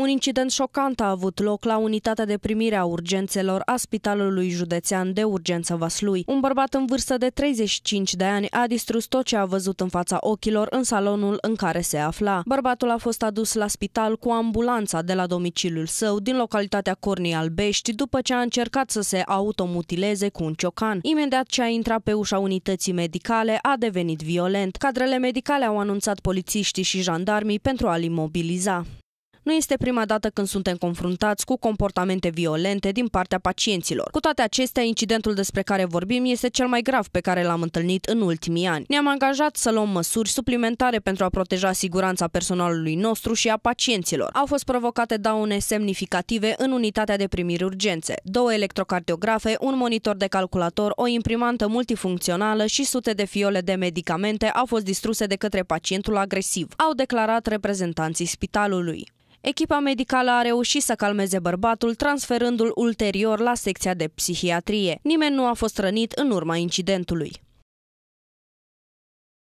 Un incident șocant a avut loc la unitatea de primire a urgențelor a Spitalului Județean de Urgență Vaslui. Un bărbat în vârstă de 35 de ani a distrus tot ce a văzut în fața ochilor în salonul în care se afla. Bărbatul a fost adus la spital cu ambulanța de la domiciliul său din localitatea Cornii Albești după ce a încercat să se automutileze cu un ciocan. Imediat ce a intrat pe ușa unității medicale, a devenit violent. Cadrele medicale au anunțat polițiștii și jandarmii pentru a-l imobiliza. Nu este prima dată când suntem confruntați cu comportamente violente din partea pacienților. Cu toate acestea, incidentul despre care vorbim este cel mai grav pe care l-am întâlnit în ultimii ani. Ne-am angajat să luăm măsuri suplimentare pentru a proteja siguranța personalului nostru și a pacienților. Au fost provocate daune semnificative în unitatea de primiri urgențe, două electrocardiografe, un monitor de calculator, o imprimantă multifuncțională și sute de fiole de medicamente au fost distruse de către pacientul agresiv, au declarat reprezentanții spitalului. Echipa medicală a reușit să calmeze bărbatul, transferându-l ulterior la secția de psihiatrie. Nimeni nu a fost rănit în urma incidentului.